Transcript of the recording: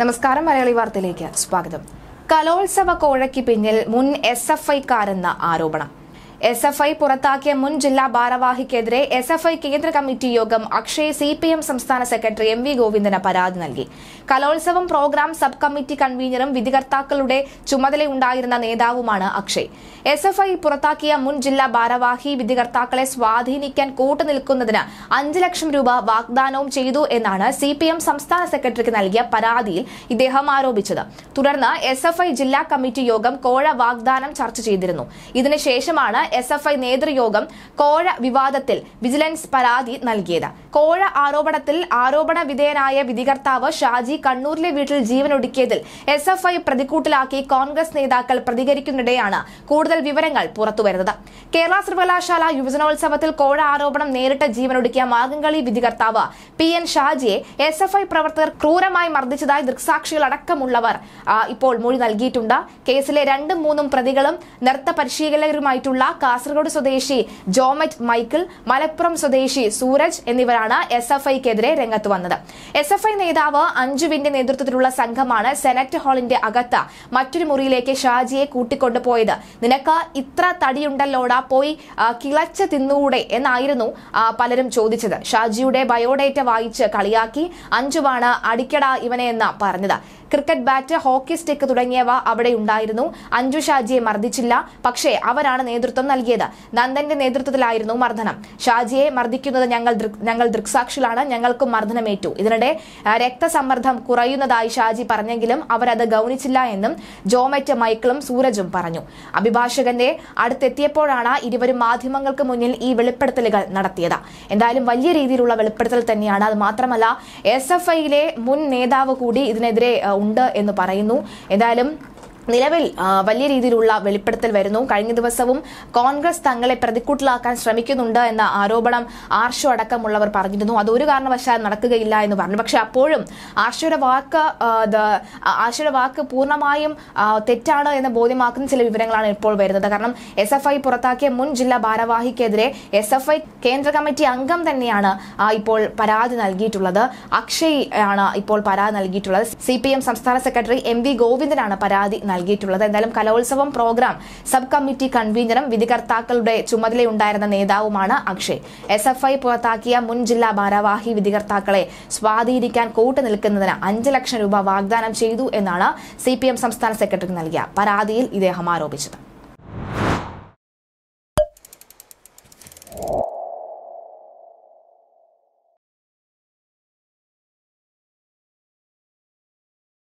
നമസ്കാരം മലയാളി വാർത്തയിലേക്ക് സ്വാഗതം കലോത്സവ കോഴയ്ക്ക് പിന്നിൽ മുൻ എസ് എഫ് ഐക്കാരെന്ന ആരോപണം എസ് എഫ് ഐ പുറത്താക്കിയ മുൻ ജില്ലാ ഭാരവാഹിക്കെതിരെ എസ് എഫ് ഐ കേന്ദ്ര കമ്മിറ്റി യോഗം അക്ഷയ് സി പി എം സംസ്ഥാന സെക്രട്ടറി എം വി ഗോവിന്ദന് പരാതി നൽകി കലോത്സവം പ്രോഗ്രാം സബ് കമ്മിറ്റി കൺവീനറും വിധികർത്താക്കളുടെ ചുമതലയുണ്ടായിരുന്ന നേതാവുമാണ് അക്ഷയ് എസ് എഫ് ഐ പുറത്താക്കിയ മുൻ ജില്ലാ ഭാരവാഹി വിധികർത്താക്കളെ സ്വാധീനിക്കാൻ കൂട്ടുനിൽക്കുന്നതിന് അഞ്ച് ലക്ഷം രൂപ വാഗ്ദാനവും ചെയ്തു എന്നാണ് സി പി എം സംസ്ഥാന സെക്രട്ടറിക്ക് നൽകിയ പരാതിയിൽ ഇദ്ദേഹം ആരോപിച്ചത് തുടർന്ന് എസ് എഫ് ഐ ജില്ലാ കമ്മിറ്റി യോഗം കോഴ വാഗ്ദാനം ചർച്ച ചെയ്തിരുന്നു ഇതിനുശേഷമാണ് എസ് എഫ് ഐ നേതൃയോഗം കോഴ വിവാദത്തിൽ വിജിലൻസ് പരാതി നൽകിയത് കോഴ ആരോപണത്തിൽ ആരോപണ വിധേയനായ വിധികർത്താവ് ഷാജി കണ്ണൂരിലെ വീട്ടിൽ ജീവനൊടുക്കിയതിൽ എസ് എഫ് ഐ പ്രതിക്കൂട്ടിലാക്കി കോൺഗ്രസ് നേതാക്കൾ പ്രതികരിക്കുന്നിടെയാണ് കൂടുതൽ വിവരങ്ങൾ പുറത്തുവരുന്നത് കേരള സർവകലാശാല യുവജനോത്സവത്തിൽ കോഴ ആരോപണം നേരിട്ട് ജീവനൊടുക്കിയ മാർഗംകളി വിധികർത്താവ് പി എൻ ഷാജിയെ എസ് എഫ് ഐ പ്രവർത്തകർ ക്രൂരമായി മർദ്ദിച്ചതായി ദൃക്സാക്ഷികളടക്കമുള്ളവർ ഇപ്പോൾ മൊഴി നൽകിയിട്ടുണ്ട് കേസിലെ രണ്ടും മൂന്നും പ്രതികളും നൃത്ത പരിശീലകരുമായിട്ടുള്ള കാസർഗോഡ് സ്വദേശി ജോമറ്റ് മൈക്കിൾ മലപ്പുറം സ്വദേശി സൂരജ് എന്നിവരാണ് എസ് എഫ് ഐക്കെതിരെ രംഗത്ത് വന്നത് എസ് എഫ് ഐ നേതാവ് അഞ്ജുവിന്റെ നേതൃത്വത്തിലുള്ള സംഘമാണ് സെനറ്റ് ഹാളിന്റെ അകത്ത് മറ്റൊരു മുറിയിലേക്ക് ഷാജിയെ കൂട്ടിക്കൊണ്ടുപോയത് നിനക്ക് ഇത്ര തടിയുണ്ടല്ലോടാ പോയി കിളച്ച് തിന്നുകൂടെ എന്നായിരുന്നു പലരും ചോദിച്ചത് ഷാജിയുടെ ബയോഡേറ്റ വായിച്ച് കളിയാക്കി അഞ്ജുവാണ് അടിക്കട ഇവനെ എന്ന് പറഞ്ഞത് ക്രിക്കറ്റ് ബാറ്റ് ഹോക്കി സ്റ്റിക്ക് തുടങ്ങിയവ അവിടെ ഉണ്ടായിരുന്നു അഞ്ജു ഷാജിയെ മർദ്ദിച്ചില്ല പക്ഷേ അവരാണ് നേതൃത്വം നൽകിയത് നന്ദന്റെ നേതൃത്വത്തിലായിരുന്നു മർദ്ദനം ഷാജിയെ മർദ്ദിക്കുന്നത് ഞങ്ങൾ ഞങ്ങൾ ദൃക്സാക്ഷികളാണ് ഞങ്ങൾക്കും മർദ്ദനമേറ്റു ഇതിനിടെ രക്തസമ്മർദ്ദം കുറയുന്നതായി ഷാജി പറഞ്ഞെങ്കിലും അവരത് ഗൗനിച്ചില്ല എന്നും ജോമറ്റ് മൈക്കിളും സൂരജും പറഞ്ഞു അഭിഭാഷകന്റെ അടുത്തെത്തിയപ്പോഴാണ് ഇരുവരും മാധ്യമങ്ങൾക്ക് മുന്നിൽ ഈ വെളിപ്പെടുത്തലുകൾ നടത്തിയത് എന്തായാലും വലിയ രീതിയിലുള്ള വെളിപ്പെടുത്തൽ തന്നെയാണ് അത് മാത്രമല്ല എസ് എഫ് ഐയിലെ മുൻ നേതാവ് കൂടി ഇതിനെതിരെ ഉണ്ട് എന്ന് പറയുന്നു എന്തായാലും നിലവിൽ വലിയ രീതിയിലുള്ള വെളിപ്പെടുത്തൽ വരുന്നു കഴിഞ്ഞ ദിവസവും കോൺഗ്രസ് തങ്ങളെ പ്രതിക്കൂട്ടിലാക്കാൻ ശ്രമിക്കുന്നുണ്ട് എന്ന ആരോപണം ആർഷോ അടക്കമുള്ളവർ പറഞ്ഞിരുന്നു അതൊരു കാരണവശാൽ നടക്കുകയില്ല എന്ന് പറഞ്ഞു പക്ഷെ അപ്പോഴും ആർഷയുടെ വാക്ക് ആർഷയുടെ വാക്ക് പൂർണ്ണമായും തെറ്റാണ് എന്ന് ബോധ്യമാക്കുന്ന ചില വിവരങ്ങളാണ് ഇപ്പോൾ വരുന്നത് കാരണം എസ് എഫ് ഐ പുറത്താക്കിയ മുൻ ജില്ലാ ഭാരവാഹിക്കെതിരെ എസ് എഫ് ഐ കേന്ദ്ര കമ്മിറ്റി അംഗം തന്നെയാണ് ഇപ്പോൾ പരാതി നൽകിയിട്ടുള്ളത് അക്ഷയ് ആണ് ഇപ്പോൾ പരാതി നൽകിയിട്ടുള്ളത് സി സംസ്ഥാന സെക്രട്ടറി എം വി ഗോവിന്ദനാണ് പരാതി നൽകിയത് നൽകിയിട്ടുള്ളത് എന്തായാലും കലോത്സവം പ്രോഗ്രാം സബ് കമ്മിറ്റി കൺവീനറും വിധികർത്താക്കളുടെ ചുമതലയുണ്ടായിരുന്ന നേതാവുമാണ് അക്ഷയ് എസ് എഫ് ഐ പുറത്താക്കിയ മുൻ ജില്ലാ ഭാരവാഹി വിധികർത്താക്കളെ സ്വാധീനിക്കാൻ കൂട്ടു നിൽക്കുന്നതിന് അഞ്ച് ലക്ഷം രൂപ വാഗ്ദാനം ചെയ്തു എന്നാണ് സി പി എം സംസ്ഥാന സെക്രട്ടറി നൽകിയ പരാതിയിൽ ഇദ്ദേഹം ആരോപിച്ചത്